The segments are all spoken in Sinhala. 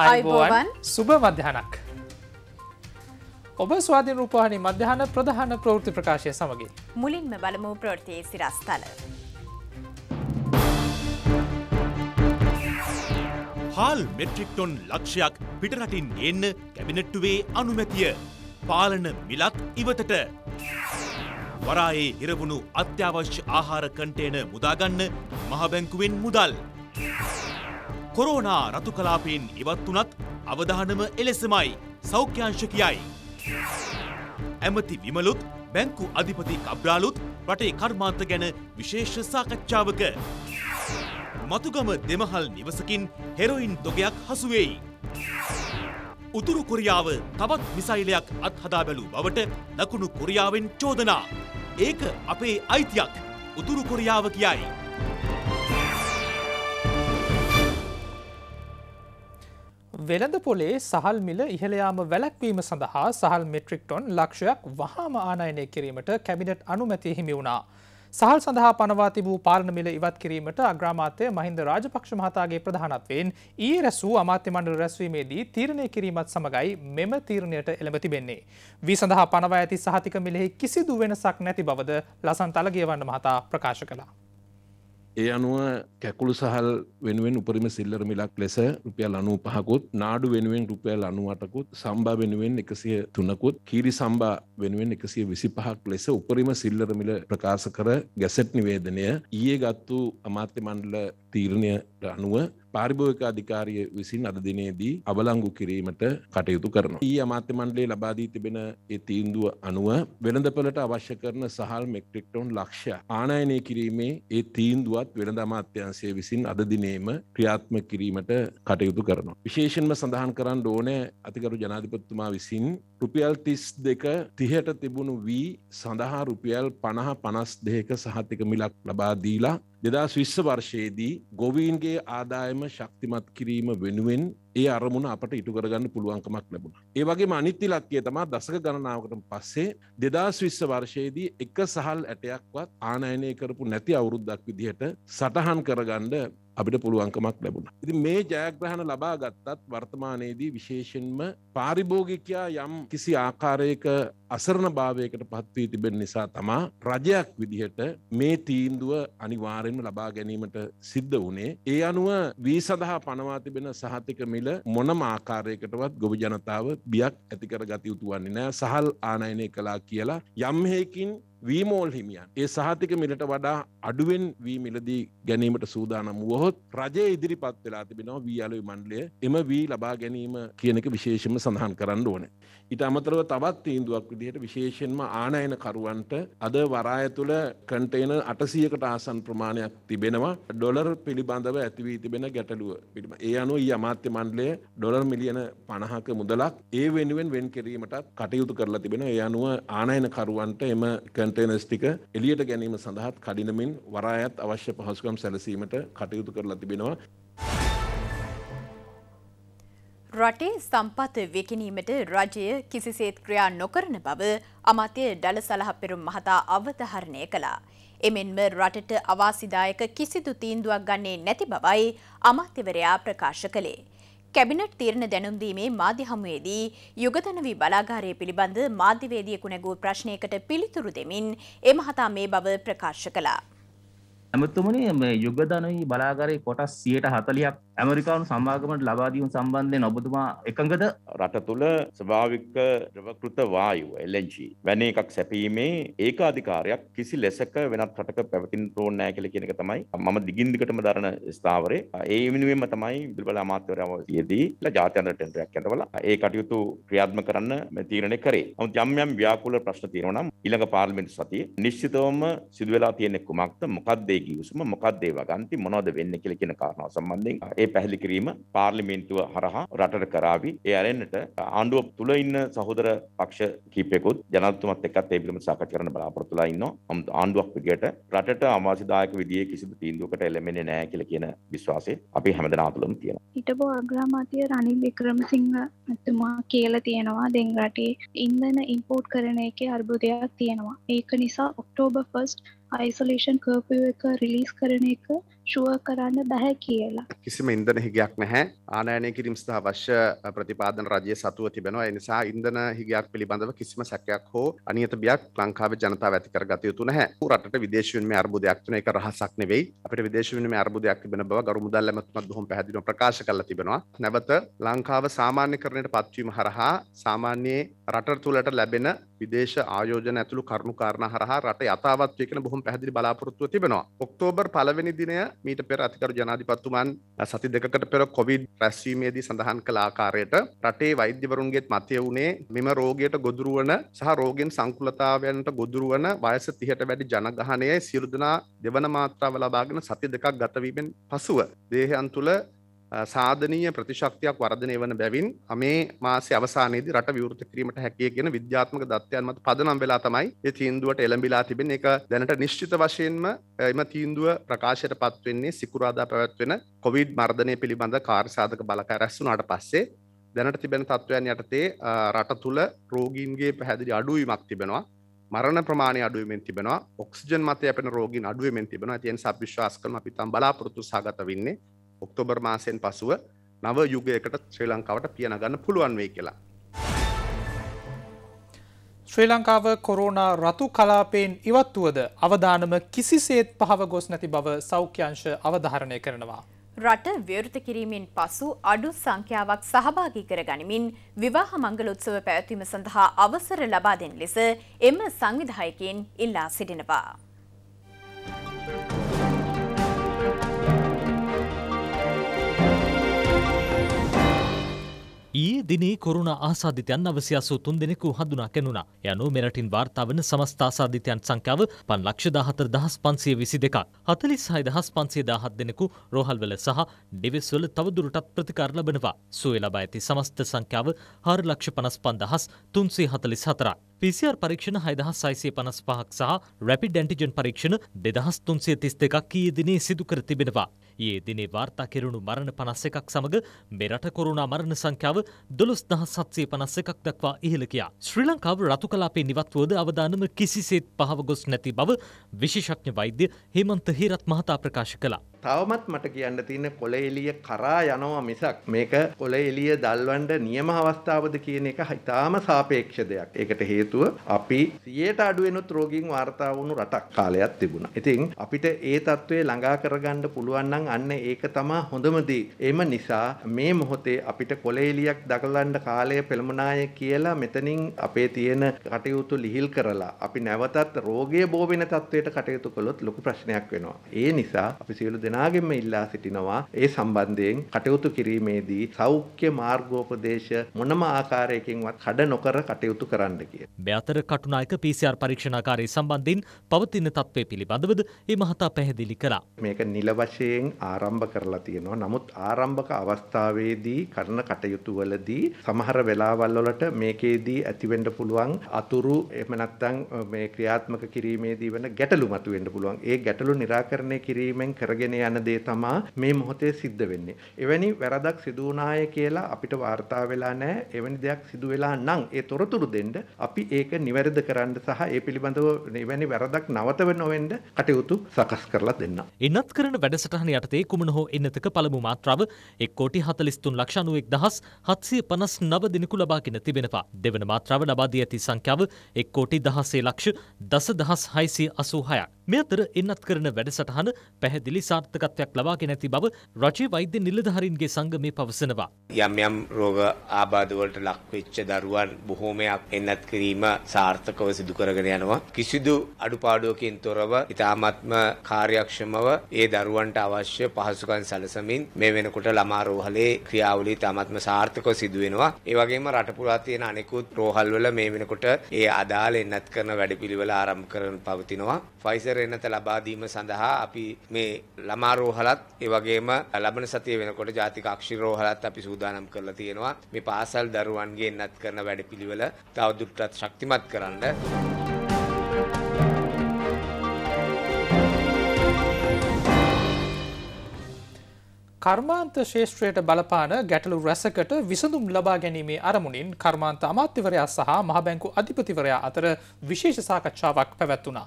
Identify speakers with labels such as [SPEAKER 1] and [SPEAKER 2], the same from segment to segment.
[SPEAKER 1] අයිබෝවන් සුභ මධ්‍යහනක්. ඔබ ස්වාධීන රූපවාහිනි මධ්‍යහන ප්‍රධාන ප්‍රවෘත්ති ප්‍රකාශය සමගින්.
[SPEAKER 2] මුලින්ම බලමු ප්‍රවෘතියේ සිරස්තල.
[SPEAKER 3] හාල් මෙට්‍රික්ටොන් ලක්ෂයක් පිටරටින් එන්න කැබිනට්ටුවේ අනුමැතිය. පාලන මිලක් ඉවතට. වරායේ හිරවුණු අත්‍යවශ්‍ය ආහාර කන්ටේන මුදාගන්න මහබැංකුවෙන් මුදල්. කොරෝනා රතු කලාපයෙන් ඉවත් වනත් අවධානම එලෙසමයි සෞඛ්‍යංශ කියයි. ඇමති විමලුත් බැංකු අධිපති කබ්්‍රාලුත් රටේ කර්මාන්ත ගැන විශේෂ සාකච්ඡාවක. මතුගම දෙමහල් නිවසකින් හෙරොයින් දොගයක් හසුවෙයි. උතුරු කොරියාව තවත් මිසයිලයක් අත්හදා බැලූ බවට දකුණු කොරියාවෙන් චෝදනා. ඒක අපේ අයිතියක් උතුරු කොරියාව කියයි.
[SPEAKER 1] වෙළඳ පොලේ සහල් මිල ඉහළයාම වැලැක්වීම සඳහා සහල් මෙට්‍රික්ටොන් ලක්ෂයක් වහාම ආනයනය කිරීමට කැබිනට් අනුමැති හිමි වුණා. සහල් සඳහා පනවා තිබූ පාලන මිල ඉවත් කිරීමට අග්‍රාමාත්‍ය මහින්ද රාජපක්ෂ මහතාගේ ප්‍රධානත්වයෙන් ඊ රැසූ අමාත්‍ය මණ්ඩල රැස්වීමේදී තීරණය කිරීමත් සමඟයි මෙම තීරණයට එළඹ තිබෙන්නේ. වී සඳහා පනවා ඇති සහතික මිලෙහි කිසිදු වෙනසක් නැති බවද ලසන්තල ගියවන්න මහතා ප්‍රකාශ කළා.
[SPEAKER 4] ඒ අනුව කැකුළු සහල් වෙනුවෙන් උපරිම සිල්ලර මිලක් ලෙස රුපියල් අනු පහකුත් නාඩු වෙනුවෙන් රුපියල් අනුවටකුත් සම්බා වෙනුවෙන් එකසිය තුනකුත් කීරි සම්බා වෙනුවෙන් එකසිය විසි පහක් ලෙස උපරිම සිල්ලරමිල ප්‍රකාශ කර ගැසට් නිවේදනය ඊයේ ගත්තු අමාත්‍ය මණ්ඩල තීරණයට අනුව පාරිභෝගක අධිකාරිය විසින් අද දිනේදී අවලංගු කිරීමට කටයුතු කරනවා. ඊ අමාත්‍ය මණ්ඩලයේ ලබා දී තිබෙන ඒ තීන්දුව අනුව වෙළඳපළට අවශ්‍ය කරන සහල් මෙට්‍රික් ටොන් ලක්ෂ්‍ය ආනයනය කිරීමේ ඒ තීන්දුවත් වෙළඳ අමාත්‍යංශය විසින් අද දිනේම ක්‍රියාත්මක කිරීමට කටයුතු කරනවා. විශේෂයෙන්ම සඳහන් කරන්න ඕනේ අතිගරු ජනාධිපතිතුමා විසින් රුපියල් තිස් දෙක තිහට තිබුණු වී සඳහා රුපියල් පණහ පනස් දෙක සහතික මිලක් ලබා දීලා දෙදස් විශ්ස වර්ෂයේදී ගොවීන්ගේ ආදායම ශක්තිමත් කිරීම වෙනුවෙන් ඒ අරමුණ අපට ඉටු කරගන්න පුළුවන්කමක් ලැබුණ. ඒ වගේ අනිත්ති ලක්කය තමා දසක ගණනාවකට පස්සේ දෙදස් විශ්ස වර්ෂයේදී එක සහල් ඇටයක්වත් ආනයනය කරපු නැති අවුරුද්දක් විදිහට සටහන් කරගන්න අපිට පුළුවන්කමක් ලැබුණ. ඉති මේ ජයග්‍රහණ ලබා ගත්තත් වර්තමානයේදී විශේෂෙන්ම පාරිභෝගිකයා යම් කිසි ආකාරයක අසරණ භාවයකට පත්වී තිබෙන නිසා තමා රජයක් විදිහට මේ තීන්දුව අනිවාරෙන්ම ලබා ගැනීමට සිද්ධ වනේ. ඒ අනුව වී සඳහා පනවා තිබෙන සහතික මිල මොනම ආකාරයකටවත් ගොබ ජනතාව බියක් ඇතිකර ගතයුතුවන්නේ නෑ සහල් ආනයනය කලා කියලා යම්හෙකින් වීමෝල් හිමියන් ඒ සහතික මිලට වඩා අඩුවෙන් වී මිලදී ගැනීමට සූදානම් වුවහොත් රජය ඉදිරිපත් වෙලා තිබෙනවා වී අලුයි මණ්ඩලය එම වී ලබා ගැනීම කියනක විශේෂම සඳහන් කරන්න ඕන. ඊට අමතරව තවත් තීන්දුවක් විදිහට විශේෂයෙන්ම ආනයන කරුවන්ට අද වරාය තුළ කන්ටේන අටසියකට ආසන් ප්‍රමාණයක් තිබෙනවා ඩොලර් පිළිබඳව ඇතිවී තිබෙන ගැටලුව පිටිම ඒ අනුව ඒ අමාත්‍ය මණ්ඩලය ඩොලර් මිලියන පණහක මුදලක් ඒ වෙනුවෙන් වෙන් කිරීමටත් කටයුතු කරලා තිබෙන ඒ අනුව ආනයන කරුවන්ට එම කන් කන්ටේනස් ටික එලියට ගැනීම සඳහත් කඩිනමින් වරායත් අවශ්‍ය පහසුකම් සැලසීමට කටයුතු කරලා තිබෙනවා.
[SPEAKER 2] රටේ සම්පත විකිනීමට රජය කිසිසේත් ක්‍රියා නොකරන බව අමාත්‍ය ඩල සලහපෙරුම් මහතා අවධහරණය කළා. එමෙන්ම රටට අවාසිදායක කිසිදු තීන්දුවක් ගන්නේ නැති බවයි අමාත්‍යවරයා ප්‍රකාශ කළේ. කැබිනට් තීරණ දැනුම්දීමේ මාධ්‍ය හමුවේදී යුගතනවී බලාගාරය පිළිබඳ මාධ්‍යවේදියෙකු නැගූ ප්‍රශ්නයකට පිළිතුරු දෙමින් ඒ මහතා මේ බව ප්‍රකාශ කළා.
[SPEAKER 5] ඇමතුමනි යුගධනවී බලාගාරයේ කොටස් සියයට හතලියක් ඇමරිකානු සමාගමට ලබාදීම සම්බන්ධය නොබතුමා එකඟද රට තුළ ස්භාවික ්‍රවකෘත වායු එල්ලජී වැන එකක් සැපීමේ ඒක අධිකාරයක් කිසි ලෙසක වෙනත් රටක පැවතින් රෝණෑ කල කියෙනක තමයි මම දිගින්දිකටම දරන ස්ථාවරේ ඒ මිනිුවෙන්ම තමයි බිල්බල අමාත්‍යවරම යේදී ජාතයන ටෙන්ටරයක් ඇතවල ඒ කටයුතු ක්‍රියාත්ම කරන්න තීරණය කරේ යම්යම් ව්‍යාකූල ප්‍රශ්න තියරනම් ඉළඟ පාර්ලිමෙන්ට සතිය නිශ්චිතවම සිදුවලා තියෙනෙක් කුමක්ත මොකක්දේ ගියසුම මොකක්දේ වගන්ති මොනොද වෙන්න කෙලකෙන කාරණාව සම්බන්ධෙන් ඒ පැහැදිලි කිරීම පාර්ලිමේන්තුව හරහා රටට කරાવી. ඒ ඇරෙන්නට ආණ්ඩුව තුල ඉන්න සහෝදර පක්ෂ කීපෙකුත් ජනාධිපතිතුමත් එක්කත් ඒ පිළිබඳව සාකච්ඡා කරන්න බලාපොරොත්තු වෙලා ඉන්නවා. නමුත් ආණ්ඩුවක් විදියට රටට අමාසිදායක විදියේ කිසිදු තීන්දුවකට එළඹෙන්නේ නැහැ කියලා කියන විශ්වාසය අපි හැමදෙනා තුළම තියෙනවා.
[SPEAKER 2] හිටපු අග්‍රාමාත්‍ය රනිල් වික්‍රමසිංහ මැතිතුමා කියලා තියෙනවා දැන් රටේ ඉන්ධන ඉම්පෝට් කරන එකේ අර්බුදයක් තියෙනවා. ඒක නිසා ඔක්තෝබර් 1 අයිසොලේෂන් කර්පය එක රිලිස් කරන එක ශුව කරන්න බැහැ කියලා.
[SPEAKER 6] කිසිම ඉන්දන හිගයක් නැහැ ආනයනය කිරීම සහ අවශ්‍ය ප්‍රතිපාදන රජය සතුව තිබෙනවා එනිසා ඉන්දන හිගයක් පිළිබඳව කිසිම සැකයක් හෝ අනියත බියක් ලංකාව ජනතාව ඇති කර ගත යුතු නැහැ. රටට විදේශයෙන්ම අර්බුදයක් තුන එක රහසක් නෙවෙයි. අපිට විදේශයෙන්ම අර්බුදයක් තිබෙන බව ගරු මුදල් ඇමතුමත් බොහොම පැහැදිලිව ප්‍රකාශ කරලා තිබෙනවා. නැවත ලංකාව සාමාන්‍යකරණයට පත්වීම හරහා සාමාන්‍ය රට තුළට ලැබෙන විදේශ ආයෝජන ඇතුළු කරුණු කාරණා හරහා රට යථාවත්වය කියන බොහොම පැදිි බලාපොරත්තුව තිබෙනවා ඔක්තෝබර් පලවෙනි දිනය මීට පෙර අතිකරු ජනාධිපත්තුමන් සති දෙකට පෙර කොවිඩ් රැස්වීමේදී සඳහන් කලාකාරයට රටේ වෛද්‍යවරුන්ගේත් මතය වුණේ මෙම රෝගයට ගොදුරුවන සහ රෝගෙන් සංකුලතාවයන්ට ගොදුරුවන වයස තිහට වැඩි ජනගහනය සිරුදනා දෙවන මාත්‍රාව ලබාගෙන සති දෙකක් ගතවීමෙන් පසුව දේහයන් තුළ සාධනීය ප්‍රතිශක්තියක් වර්ධනය වන බැවින් මේ මාසය අවසානයේද රට විවෘත කිරීමට හැකිය ගෙන විද්‍යාත්මක දත්වයන් මත පදනම් වෙලා තමයි ඒ තීන්දුවට එළඹිලා තිබෙන එක දැනට නිශ්චිත වශයෙන්ම එම තීන්දුව ප්‍රකාශයට පත්වෙන්නේ සිකුරාදා පැවැත්වෙන කොවිඩ් මර්ධනය පිළිබඳ කාර්සාධක බලක රැස්සුනාට පස්සේ දැනට තිබෙන තත්ත්වයන් යටතේ රට තුළ රෝගීන්ගේ පැහැදිලි අඩුවීමක් තිබෙනවා මරණ ප්‍රමාණය අඩුවමෙන් තිබෙනවා ඔක්සිජන් මත අපන රෝගී අඩුවමෙන් තිබෙන තියෙන් සවිශ්වාස කරම අපිතම් බලාපොරොතු සාගත වෙන්නේ ඔක්තෝබර් මාසයෙන් පසුව නව
[SPEAKER 1] යුගයකට ශ්‍රී ලංකාවට පියනගන්න පුළුවන් වේ කියලා. ශ්‍රී ලංකාව කොරෝනා රතු කලාපයෙන් ඉවත්තුවද අවධානම කිසිසේත් පහව ගොස් නැති බව සෞඛ්‍යංශ අවධාරණය කරනවා.
[SPEAKER 2] රට ව්‍යෘත කිරීමෙන් පසු අඩු සංඛ්‍යාවක් සහභාගී කර ගනිමින් විවාහ මංගලොත්සව පැවැත්වීම සඳහා අවසර ලබා දෙන ලෙස එම සංවිධායකයෙන් ඉල්ලා සිටිනවා.
[SPEAKER 7] ඊයේ දිනේ කොරුණ ආසාධිතයන් අවසි අසූ තුන් දෙනෙකු හඳුනා කැනුණා. යනු මෙරටින් වාර්තා වන සමස්ත ආසාධිතයන් සංඛ්‍යාව 5,14,522ක්. 46,517 දෙනෙකු රෝහල්වල සහ ඩිවිස්වල තවදුරටත් ප්‍රතිකාර ලබනවා. සුවේ ලබා ඇති සමස්ත සංඛ්‍යාව 4,55,344ක්. PCR පරීක්ෂණ හයදහස් සයිසය පනස් පහක් සහ රැපි ඩැන්ටිජන් පරීක්ෂණ දෙදහස් තුන්සේ තිස් දෙකක් ඊයේ දිනේ සිදු කර තිබෙනවා. ඒ දිනේ වාර්තා කෙරුණු මරණ පනස් එකක් සමඟ මෙරට කොරුණා මරණ සංඛ්‍යාව දොළොස් දහස් සත්සේ පනස් එකක් දක්වා ඉහළ ගියා. ශ්‍රී ලංකාව රතු කලාපේ නිවත්වුවද අවදානම කිසිසේත් පහව ගොස් නැති බව විශේෂඥ වෛද්‍ය හේමන්ත හීරත් මහතා ප්‍රකාශ කළා.
[SPEAKER 8] තවමත් මට කියන්න තියෙන කොළ එලිය කරා යනවා මිසක් මේක කොළ එලිය දල්වන්ඩ නියම අවස්ථාවද කියන එක හිතාම සාපේක්ෂ දෙයක්. ඒකට හේතුව අපි සියයට අඩුවෙනුත් රෝගීන් වාර්තා වුණු රටක් කාලයක් තිබුණා. ඉතින් අපිට ඒ தત્ත්වය ළඟා කරගන්න පුළුවන් නම් අන්න ඒක තමයි හොඳම දේ. එම නිසා මේ මොහොතේ අපිට කොළ එලියක් දකලන්න කාලය පෙළඹුණාය කියලා මෙතනින් අපේ තියෙන කටයුතු ලිහිල් කරලා අපි නැවතත් රෝගය බෝ වෙන தത്വයට කටයුතු කළොත් ලොකු ප්‍රශ්නයක් වෙනවා. ඒ නිසා අපි සියලු දෙනා දෙනාගෙම ඉල්ලා සිටිනවා ඒ සම්බන්ධයෙන් කටයුතු කිරීමේදී සෞඛ්‍ය මාර්ගෝපදේශ මොනම ආකාරයකින්වත් කඩ නොකර කටයුතු කරන්න කිය.
[SPEAKER 7] මෙතර කටුනායක PCR පරීක්ෂණාකාරය සම්බන්ධින් පවතින තත්ත්වය පිළිබඳවද ඒ මහතා පැහැදිලි කළා.
[SPEAKER 8] මේක නිල වශයෙන් ආරම්භ කරලා තියෙනවා. නමුත් ආරම්භක අවස්ථාවේදී කරන කටයුතු වලදී සමහර වෙලාවල් වලට මේකේදී ඇතිවෙන්න පුළුවන් අතුරු එහෙම නැත්නම් මේ ක්‍රියාත්මක කිරීමේදී වෙන ගැටලු මතුවෙන්න පුළුවන්. ඒ ගැටලු निराකරණය කිරීමෙන් කරගෙන යන දේ තමා මේ මොහොතේ සිද්ධ වෙන්නේ. එවැනි වැරදක් සිදු වුණාය කියලා අපිට වාර්තා වෙලා නැහැ. එවැනි දෙයක් සිදු වෙලා නම් ඒ තොරතුරු දෙන්න අපි ඒක නිවැරදි කරන්න සහ ඒ පිළිබඳව එවැනි වැරදක් නවතව නොවෙන්න කටයුතු සකස් කරලා දෙන්න.
[SPEAKER 7] එන්නත් කරන වැඩසටහන යටතේ කුමන හෝ එන්නතක පළමු මාත්‍රාව 1 කෝටි 43 ලක්ෂ 91759 දිනකු ලබාගෙන තිබෙනවා. දෙවන මාත්‍රාව ලබා දී ඇති සංඛ්‍යාව 1 කෝටි 16 ලක්ෂ 10686ක්. මේ අතර එන්නත් කරන වැඩසටහන පැහැදිලි සාර්ථක සාර්ථකත්වයක් ලබාගෙන ඇති බව රජයේ වෛද්‍ය නිලධාරීන්ගේ සංගමේ පවසනවා.
[SPEAKER 6] යම් යම් රෝග ආබාධ වලට ලක්වෙච්ච දරුවන් බොහෝමයක් එන්නත් කිරීම සාර්ථකව සිදු කරගෙන යනවා. කිසිදු අඩුපාඩුවකින් තොරව ඉතාමත්ම කාර්යක්ෂමව ඒ දරුවන්ට අවශ්‍ය පහසුකම් සැලසමින් මේ වෙනකොට ළමා රෝහලේ ක්‍රියාවලිය ඉතාමත්ම සාර්ථකව සිදු වෙනවා. ඒ වගේම රට පුරා තියෙන අනෙකුත් රෝහල් වල මේ වෙනකොට ඒ අදාළ එන්නත් කරන වැඩපිළිවෙල ආරම්භ කරන පවතිනවා. ෆයිසර් එන්නත ලබා දීම සඳහා අපි මේ ළමා ළමාරෝහලත් ඒ වගේම ලබන සතිය වෙනකොට ජාතික අක්ෂිරෝහලත් අපි සූදානම් කරලා තියෙනවා මේ පාසල් දරුවන්ගේ එන්නත් කරන වැඩපිළිවෙල තවදුරටත් ශක්තිමත්
[SPEAKER 1] කරන්න. කර්මාන්ත ශේෂත්‍රයට බලපාන ගැටලු රැසකට විසඳුම් ලබා ගැනීමේ අරමුණින් කර්මාන්ත අමාත්‍යවරයා සහ මහබැංකු අධිපතිවරයා අතර විශේෂ සාකච්ඡාවක් පැවැත්වනා.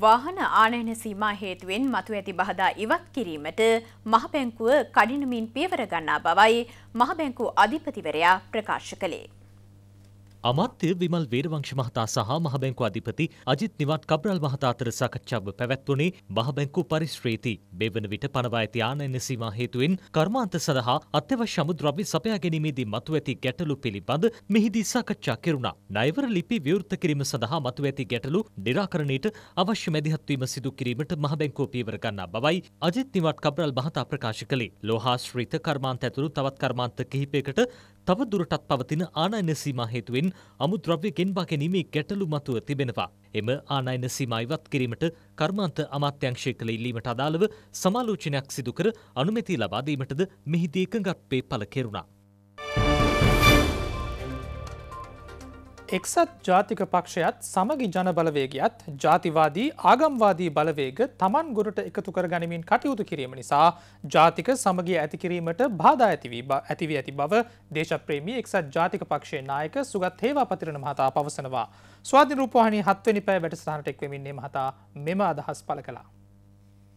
[SPEAKER 2] වාහන ආනයන සීමා හේතුවෙන් මතු ඇති බහදා ඉවත් කිරීමට මහබැංකුව කඩිනමින් පියවර ගන්නා බවයි මහබැංකු අධිපතිවරයා ප්‍රකාශ කළේ.
[SPEAKER 7] අමාත්‍ය විමල් වේරවංශ මහතා සහ මහබැංකු අධිපති අජිත් නිවාට් කබ්‍රල් මහතා අතර සාකච්ඡාව පැවැත්වුණේ මහබැංකු පරිශ්‍රේති. මෙවන විට පනවා ඇති ආනයන සීමා හේතුවෙන් කර්මාන්ත සඳහා අත්‍යවශ්‍ය අමුද්‍රව්‍ය සපයා ගැනීමේදී මතු ඇති ගැටලු පිළිබඳ මෙහිදී සාකච්ඡා කෙරුණා. ණයවර ලිපි විවෘත කිරීම සඳහා මතු ඇති ගැටලු निराකරණයට අවශ්‍ය මැදිහත් වීම සිදු කිරීමට මහබැංකුව පියවර ගන්නා බවයි අජිත් නිවාට් කබ්‍රල් මහතා ප්‍රකාශ කළේ. ලෝහාශ්‍රිත කර්මාන්ත ඇතුළු තවත් කර්මාන්ත කිහිපයකට තව දුරටත් පවතින ආනයන සීමා හේතුවෙන් අමුද්‍රව්‍ය ගෙන්වා ගැනීමේ ගැටලු මතුව තිබෙනවා. එම ආනයන සීමා ඉවත් කිරීමට කර්මාන්ත අමාත්‍යංශය කළ ඉල්ලීමට අදාළව සමාලෝචනයක් සිදු කර අනුමැතිය ලබා දීමටද මෙහිදී එකඟත්වේ පළ කෙරුණා.
[SPEAKER 1] එක්සත් ජාතික පක්ෂයත් සමගි ජනබලවේගයත් ජාතිවාදී ආගම්වාදී බලවේග තමන් ගොඩට එකතු කර ගනිමින් කටයුතු කිරීම නිසා ජාතික සමගිය ඇතිකිරීමට බාධා ඇතිවී ඇති බව දේශප්‍රේමී එක්සත් ජාතික පක්ෂේ නායක සුගත් හේවා පතිරණ මහතා පවසනවා. ස්වාධිරූපවාහනි හත්වනි පැෑ වැඩසටහනට එක්වමින්නේ මහතා මෙම අදහස් පල කලා.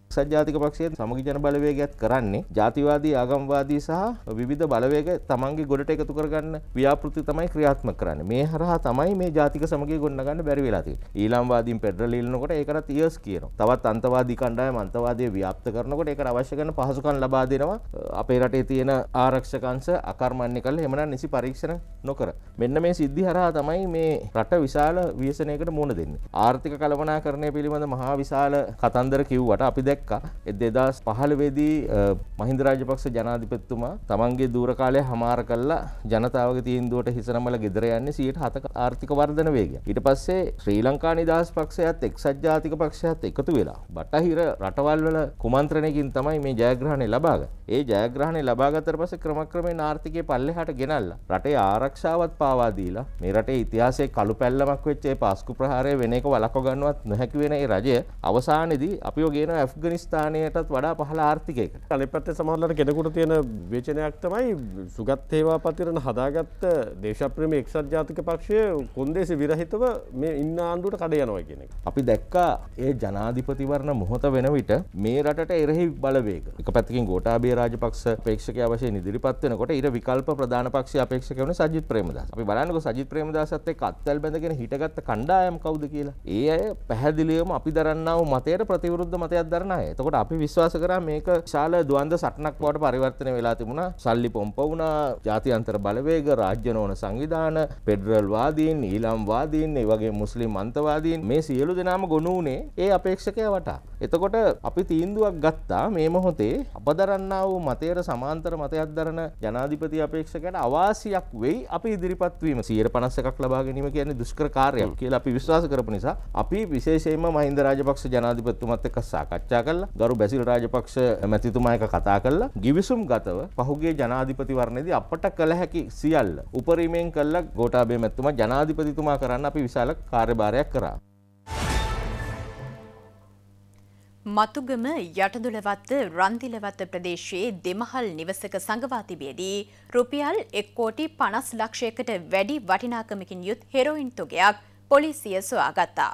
[SPEAKER 5] සජාතික පක්ෂය සමග ජන බලවේගයක් කරන්නේ ජාතිවාදී ආගම්වාදී සහ විධ බලවේග තමන්ගේ ගොඩට එකතු කරගන්න ව්‍යාපෘති තමයි ක්‍රියාත්ම කරන්න මේ හරහා තමයි මේ ජාතික සමගේ ගොන්නගන්න බැරි වෙලාති ඊලාම්වාදීන් පෙඩරල ඉල්නකොට ඒකරත් ඉයස් කියන තවත් අන්තවාදී කණ්ඩාය මන්තවාදය ව්‍යාප්ත කරනකොට ඒක අවශ්‍යකන පහසුකන් ලබා දෙනවා අපේ රටේ තියෙන ආරක්ෂකංශ අකර්මණ්‍ය කළ එමන නිසි පරීක්ෂණ නොකර මෙන්න මේ සිද්ධි හරහා තමයි මේ රට විශාල ව්‍යසනයකට මුණ දෙන්න ආර්ථික කලවනා කරණය පිළිබඳ මහා විශාල කතන්දර කිව්වට අපි දැන් දැක්ක දෙදස් පහළවෙදී මහින්ද රාජපක්ෂ ජනාධිපත්තුමා තමන්ගේ දූරකාලය හමාර කල්ලා ජනතාවගේ තීන්දුවට හිසනමල ගෙදර යන්නේ සියට හතක ආර්ථික වර්ධන වේගය. ඊට පස්සේ ශ්‍රී ලංකා නිදහස් පක්ෂයත් එක්සත් ජාතික පක්ෂයත් එකතු වෙලා බටහිර රටවල් වල කුමන්ත්‍රණයකින් තමයි මේ ජයග්‍රහණය ලබාග. ඒ ජයග්‍රහණය ලබාගත්තට පස්සේ ක්‍රමක්‍රමයෙන් ආර්ථිකය පල්ලෙහාට ගෙනල්ලා රටේ ආරක්ෂාවත් පාවා දීලා මේ රටේ ඉතිහාසයේ කළු පැල්ලමක් වෙච්ච ඒ පාස්කු ප්‍රහාරය වෙන එක වළක්ව ගන්නවත් නොහැකි වෙන ඒ රජය අවසානයේදී අපිව ගේනවා අෆ්ගනිස්ථානයටත් වඩා පහල ආර්ථිකයකට අනිපත්ත සමහලට කෙනෙකුට තියෙන වේචනයක් තමයි සුගත් ඒවා පතිරණ හදාගත්ත දේශප්‍රම එක්සත් ජාතික පක්ෂය කොන්දේසි විරහිතව මේ ඉන්න ආණ්ඩුවට කඩ යනවා කියෙන. අපි දැක්කා ඒ ජනාධිපතිවරණ මොහොත වෙන විට මේ රට එරෙහි බලවේග එක පැතිකින් ගෝටාබේ රාජපක්ෂ පේක්ෂක අවශය නිදිරිපත්වනකොට ඉර විකල්ප ප්‍රධාන පක්ෂ අපේක්ෂකවන සජිත් ප්‍රේමද අපි බලන්නක සජිත් ප්‍රේමදාසත්තේ කත්තල් බැඳගෙන හිටගත්ත කණ්ඩායම් කවුද කියලා ඒ අය පැහැදිලියම අපි දරන්නාව මතයට ප්‍රතිවරුද්ධ මතයක් දරන්න නෑ තකොට අපි විශ්වාස කරා මේක ශාල දුවන්ද සටනක් පවට පරිවර්තන වෙලා තිබුණ සල්ලි පොම්ප වුණා ජාතින්තර බලවේග රාජ්‍යනෝන සංවිධාන පෙඩරල්වාදීන් ඊලම්වාදීන් ඒ වගේ මුස්ලිම් අන්තවාදීන් මේ සියලු දෙනාම ගොුණු වනේ ඒ අපේක්ෂකය වටා. එතකොට අපි තීන්දුවක් ගත්තා මේ මොහොතේ අප දරන්න වූ මතයට සමාන්තර මතයක් දරන ජනාධිපති අපේක්ෂකට අවාසියක් වෙයි අපි ඉදිරිපත්වීම සීර පනස්ස එකක් ලබා ගැනීම කියන්නේ දුෂ්කර කාරයක් කියලා අපි විශ්වාස කරපු නිසා අපි විශේෂයෙන්ම මහින්ද රාජපක්ෂ ජනාධිපත්තුමත් එක්ක සාකච්ඡා කළා ගරු බැසිල් රාජපක්ෂ මැතිතුමා එක කතා කළා ගිවිසුම් ගතව පහුගේ ජනාධිපතිවරණයේදී අපට කළ හැකි සියල්ල උපරිමයෙන් කළා ගෝඨාභය මැතිතුමා ජනාධිපතිතුමා කරන්න අපි විශාල කාර්යභාරයක් කරා
[SPEAKER 2] මතුගම යටදුලවත්ත රන්දිලවත්ත ප්‍රදේශයේ දෙමහල් නිවසක සඟවා තිබියදී රුපියල් එක්කෝටි පනස් ලක්ෂයකට වැඩි වටිනාකමකින් යුත් හෙරෝයින් තුගයක් පොලිසිය සොයාගත්තා.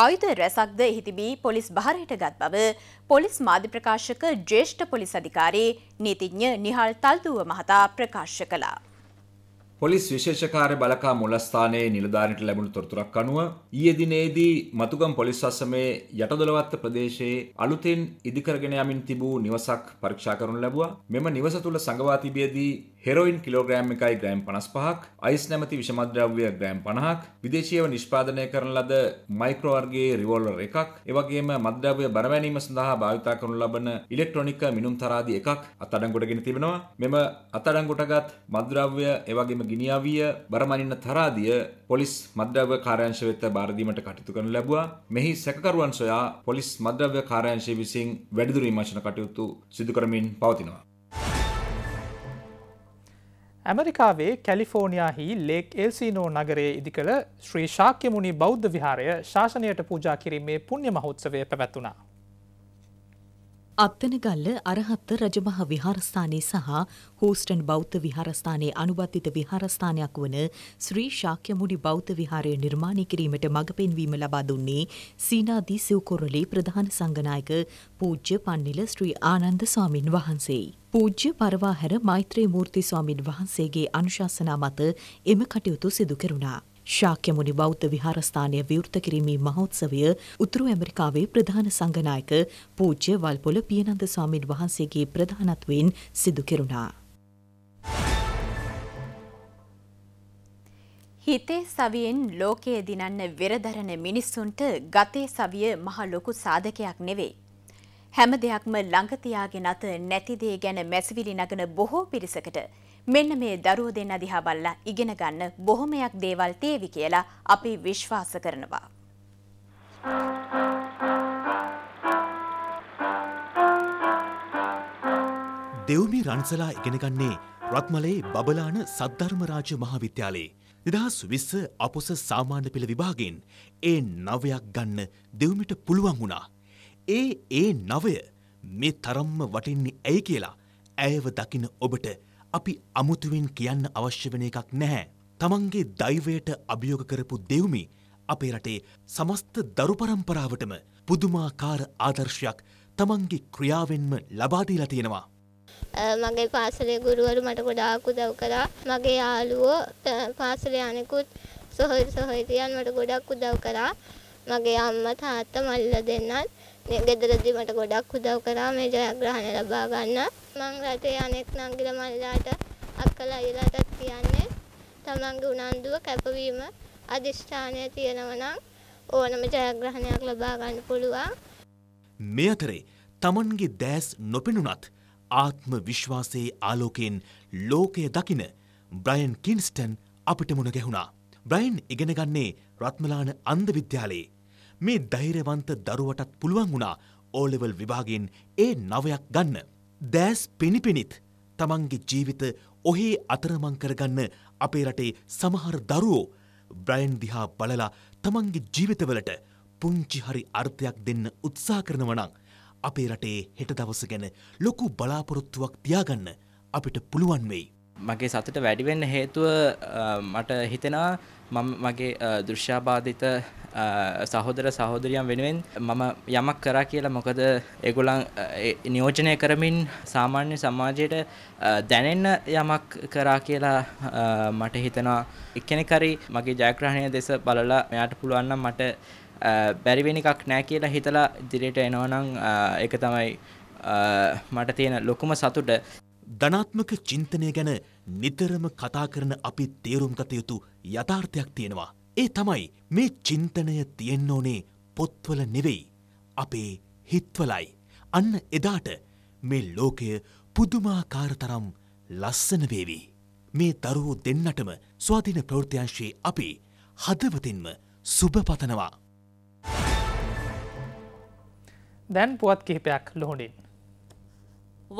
[SPEAKER 2] ආයුධ රැසක්ද එහි තිබී පොලිස් බහරයට ගත් බව පොලිස් මාධ්‍ය ප්‍රකාශක ජ්‍යෙෂ්ඨ පොලිස් අධිකාරී නීතිඥ නිහල් තල්දුව මහතා ප්‍රකාශ කළා.
[SPEAKER 1] පොලිස් විශේෂකාරය බලකා මුලස්ථානයේ නිලධානයට ලැබුණු තොරතුරක් අනුව ඊයේ දිනේදී මතුගම් පොලිස් අසමේ යටදොලවත්ත ප්‍රදේශයේ අලුතෙන් ඉදිකරගෙන යමින් තිබූ නිවසක් පරීක්ෂා කරනු ලැබුවා. මෙම නිවස තුල සංගවා තිබියදී හෙරෝයින් කිලෝග්‍රෑම් එකයි ග්‍රෑම් 55ක්, අයිස් නැමැති විෂමද්‍රව්‍ය ග්‍රෑම් 50ක්, විදේශීයව නිෂ්පාදනය කරන ලද මයික්‍රෝ වර්ගයේ රිවෝල්වර් එකක්, ඒ වගේම මද්‍රව්‍ය බර වැනීම සඳහා භාවිත කරනු ලබන ඉලෙක්ට්‍රොනික මිනුම් තරාදි එකක් අත්අඩංගුවට ගෙන තිබෙනවා. මෙම අත්අඩංගුවටගත් මද්‍රව්‍ය ඒ වගේම ගිනි අවිය බරමනින්න තරාදිය පොලිස් මද්‍රව්‍ය කාර්යාංශ වෙත බාරදීමට කටයුතු කරන ලැබුවා. මෙහි සැකකරුවන් සොයා පොලිස් මද්‍රව්‍ය කාර්යාංශය විසින් වැඩිදුර විමර්ශන කටයුතු සිදු කරමින් පවතිනවා. ඇමරිකාවේ කැලිෆෝනියාහි ලේක් එල්සිනෝ නගරයේ ඉදිකළ ශ්‍රී ශාක්‍යමුණි බෞද්ධ විහාරය ශාසනයට පූජා කිරීමේ පුුණ්්‍ය මහෝත්සවය පැවැත්වනා.
[SPEAKER 2] අත්තනගල්ල අරහත්ත රජමහ විහාරස්ථානය සහ හෝස්ටන් බෞද්ධ විහාරස්ථානයේ අනුබද්ධිත විහාරස්ථානයක් වන ශ්‍රී ශාක්‍යමුඩි බෞද්ධ විහාරය නිර්මාණය කිරීමට මඟ පෙන්වීම ලබා දුන්නේ සීනාදී සිව්කොරළේ ප්‍රධාන සංගනායක පූජ්‍ය පන්නිල ශ්‍රී ආනන්ද ස්වාමින් වහන්සේයි. පූජ්‍ය පරවාහැර මෛත්‍රී මූර්ති ස්වාමින් වහන්සේගේ අනුශාසනා මත එම කටයුතු සිදු කෙරුණා. ශාක්‍යමුනි බෞද්ධ විහාරස්ථානය විවෘත කිරීමේ මහෝත්සවය උතුරු ඇමරිකාවේ ප්‍රධාන සංඝනායක පූජ්‍ය වල්පොල පියනන්ද ස්වාමීන් වහන්සේගේ ප්‍රධානත්වයෙන් සිදු කෙරුණා. හිතේ සවියෙන් ලෝකයේ දිනන්න වෙරදරන මිනිස්සුන්ට ගතේ සවිය මහ ලොකු සාධකයක් නෙවෙයි. හැම දෙයක්ම ළඟ තියාගෙන අත නැති දේ ගැන මැසිවිලි නගන බොහෝ පිරිසකට මෙන්න මේ දරුවෝ දෙන්න දිහා බලලා ඉගෙන ගන්න බොහොමයක් දේවල් තේවි කියලා අපි විශ්වාස කරනවා.
[SPEAKER 3] දෙව්මි රන්සලා ඉගෙනගන්නේ රත්මලේ බබලාන සද්ධර්මරාජ මහාවිද්‍යාලයේ දෙදහස් විස්ස අපොස සාමාන්‍ය පෙළ විභාගෙන් ඒ නවයක් ගන්න දෙව්මිට පුළුවන් වුණා. ඒ ඒ නවය මේ තරම්ම වටින්නේ ඇයි කියලා ඇයව දකින ඔබට අපි අමුතුවෙන් කියන්න අවශ්‍ය වෙන එකක් නැහැ. තමන්ගේ දෛවයට අභියෝග කරපු දෙවුමි අපේ රටේ සමස්ත දරු පරම්පරාවටම පුදුමාකාර ආදර්ශයක් තමන්ගේ ක්‍රියාවෙන්ම ලබාදීලා තියෙනවා.
[SPEAKER 5] මගේ පාසලේ ගුරුවරු මට ගොඩාක් උදව් කරා. මගේ යාළුවෝ පාසලේ අනෙකුත් සොහොය සොහොයිතියන් මට ගොඩක් උදව් කරා. මගේ අම්මා තාත්තා මල්ලා දෙන්නත් ගෙදරදී මට ගොඩක් උදව් කරා මේ ජයග්‍රහණය ලබා ගන්න. මම රටේ අනෙක් නංගිල මල්ලාට අක්කලා අයියලාටත් කියන්නේ තමන්ගේ උනන්දුව කැපවීම අදිෂ්ඨානය තියෙනවා නම් ඕනම ජයග්‍රහණයක් ලබා ගන්න පුළුවන්.
[SPEAKER 3] මේ අතරේ තමන්ගේ දැස් නොපෙනුනත් ආත්ම විශ්වාසයේ ආලෝකයෙන් ලෝකය දකින බ්‍රයන් කින්ස්ටන් අපිට මුණ ගැහුණා. බ්‍රයින් ඉගෙනගන්නේ රත්මලාන අන්ද විද්‍යාලයේ මේ දෛරවන්ත දරුවටත් පුළුවන් වුණා ඕලෙවල් විභාගෙන් ඒ නවයක් ගන්න. දෑස් පිණිපිනිත් තමන්ගේ ජීවිත ඔහේ අතරමං කරගන්න අපේ රටේ සමහර දරුවෝ බ්‍රයින් දිහා බලලා තමන්ගේ ජීවිතවලට පුංචි හරි අර්ථයක් දෙන්න උත්සා කරනවනං. අපේ රටේ හෙට දවස ගැන ලොකු බලාපොරොත්තුවක් තියාගන්න අපිට පුළුවන් වෙයි.
[SPEAKER 5] මගේ සතුට වැඩිවෙන්න හේතුව මට හිතෙනවා මම මගේ දෘශ්‍යාබාධිත සහෝදර සහෝදරියම් වෙනුවෙන් මම යමක් කරා කියලා මොකද ඒගොල්ලන් නියෝජනය කරමින් සාමාන්‍ය සමාජයට දැනෙන්න යමක් කරා කියලා මට හිතනවා එක්කෙනෙක් හරි මගේ ජයග්‍රහණය දෙස බලලා මෙයාට පුළුවන් නම් මට බැරි වෙන එකක් නෑ කියලා හිතලා ඉදිරියට එනවා නම් ඒක
[SPEAKER 3] තමයි මට තියෙන ලොකුම සතුට ධනාත්මක චින්තනය ගැන නිතරම කතා කරන අපි තේරුම් ගත යුතු යථාර්ථයක් තියෙනවා. ඒ තමයි මේ චින්තනය තියෙන්න ඕනේ පොත්වල නෙවෙයි. අපේ හිත්වලයි. අන්න එදාට මේ ලෝකය පුදුමාකාර තරම් ලස්සන වේවි. මේ දරුවෝ දෙන්නටම ස්වාධීන ප්‍රවෘත්තියංශයේ අපි හදවතින්ම සුබ පතනවා. දැන් පුවත් කිහිපයක්
[SPEAKER 1] ලොහොඩින්.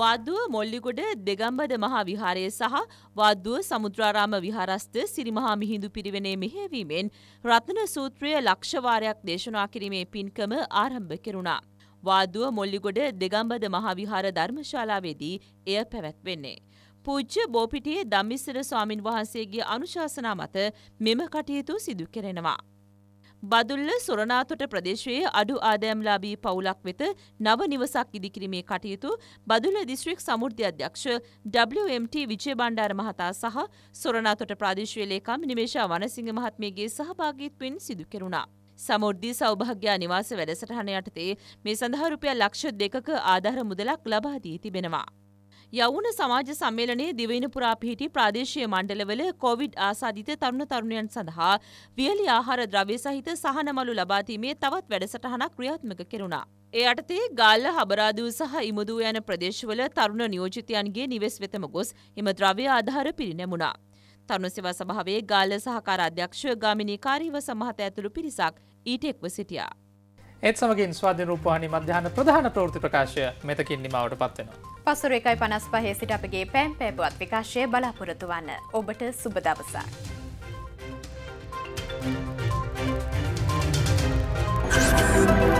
[SPEAKER 9] වාදුව මොල්ලිගොඩ දෙගම්බද මහා විහාරය සහ වාදුව සමුද්‍රාරාම විහාරස්ත සිරිමහා මිහිඳු පිරිවෙනේ මෙහෙවීමෙන් රත්න සූත්‍රය ලක්ෂවාරයක් දේශනා කිරීමේ පින්කම ආරම්භ කෙරුණා. වාදුව මොල්ලිගොඩ දෙගම්බද මහා විහාර ධර්මශාලාවේදී එය පැවැත්වෙන්නේ. පූජ්‍ය බෝපිටියේ ධම්මිස්සර ස්වාමින් වහන්සේගේ අනුශාසනා මත මෙම කටයුතු සිදු කෙරෙනවා. බදුල්ල සොරනාතොට ප්‍රදේශයේ අඩු ආදෑම්ලාබී පවුලක් වෙත නව නිවසක් ඉදිකිරීමේ කටයුතු බදුල්ල දිස්ත්‍රික් සමෘද්ධි අධ්‍යක්ෂ WMT විජය බණ්ඩාර මහතා සහ සොරනාතොට ප්‍රාදේශීය ලේකම් නිමේෂා වනසිංහ මහත්මියගේ සහභාගීත්වයෙන් සිදු කෙරුණා. සමෘද්ධි සෞභාග්‍යා නිවාස වැඩසටහන යටතේ මේ සඳහා රුපියල් ලක්ෂ දෙකක ආධාර මුදලක් ලබා දී තිබෙනවා. යවුන සමාජ සම්මේලනයේ දිවයින පුරා පිහිටි ප්‍රාදේශීය මණ්ඩලවල කොවිඩ් ආසාදිත තරුණ තරුණයන් සඳහා වියලි ආහාර ද්‍රව්‍ය සහිත සහනමලු ලබාදීමේ තවත් වැඩසටහනක් ක්‍රියාත්මක කෙරුණා. ඒ අටතේ ගාල්ල හබරාදූ සහ ඉමුදූ යන ප්‍රදේශවල තරුණ නියෝජිතයන්ගේ නිවෙස් වෙතම ගොස් එම ද්‍රව්‍ය ආධාර පිරිනැමුණා. තරුණ සෙවා සභාවේ ගාල්ල සහකාර අධ්‍යක්ෂ ගාමිණී කාරීව සමහත ඇතුළු පිරිසක් ඊට එක්ව සිටියා.
[SPEAKER 1] ඒත් සමගින් ස්වාධ රූපවානි මධ්‍යාන ප්‍රධාන ප්‍රෘති ප්‍රකාශය මෙතකින් නිමාවට පත්වෙනවා.
[SPEAKER 2] පසුර එකයි පනස් පහේ සිට අපගේ පැම් පැබුවත් විකාශය බලාපොරොතු වන්න ඔබට සුබදවසා. Thank you.